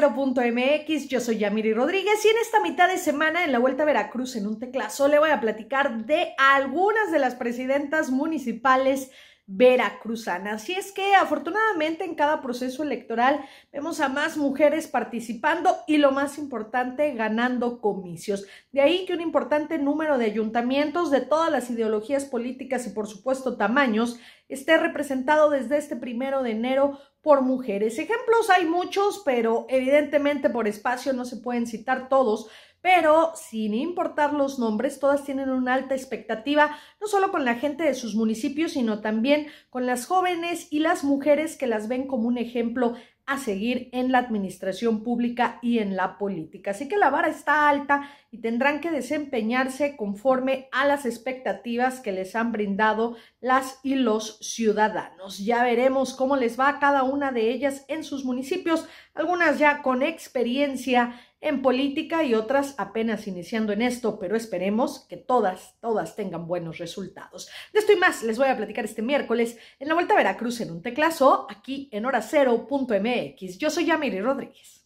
MX, Yo soy Yamiri Rodríguez y en esta mitad de semana en la Vuelta a Veracruz en un teclazo le voy a platicar de algunas de las presidentas municipales veracruzana. Así es que afortunadamente en cada proceso electoral vemos a más mujeres participando y lo más importante, ganando comicios. De ahí que un importante número de ayuntamientos de todas las ideologías políticas y por supuesto tamaños esté representado desde este primero de enero por mujeres. Ejemplos hay muchos, pero evidentemente por espacio no se pueden citar todos, pero sin importar los nombres, todas tienen una alta expectativa, no solo con la gente de sus municipios, sino también con las jóvenes y las mujeres que las ven como un ejemplo a seguir en la administración pública y en la política. Así que la vara está alta y tendrán que desempeñarse conforme a las expectativas que les han brindado las y los ciudadanos. Ya veremos cómo les va cada una de ellas en sus municipios, algunas ya con experiencia en política y otras apenas iniciando en esto, pero esperemos que todas, todas tengan buenos resultados. De esto y más les voy a platicar este miércoles en la Vuelta a Veracruz en un teclazo, aquí en horacero.mx yo soy Yamiri Rodríguez.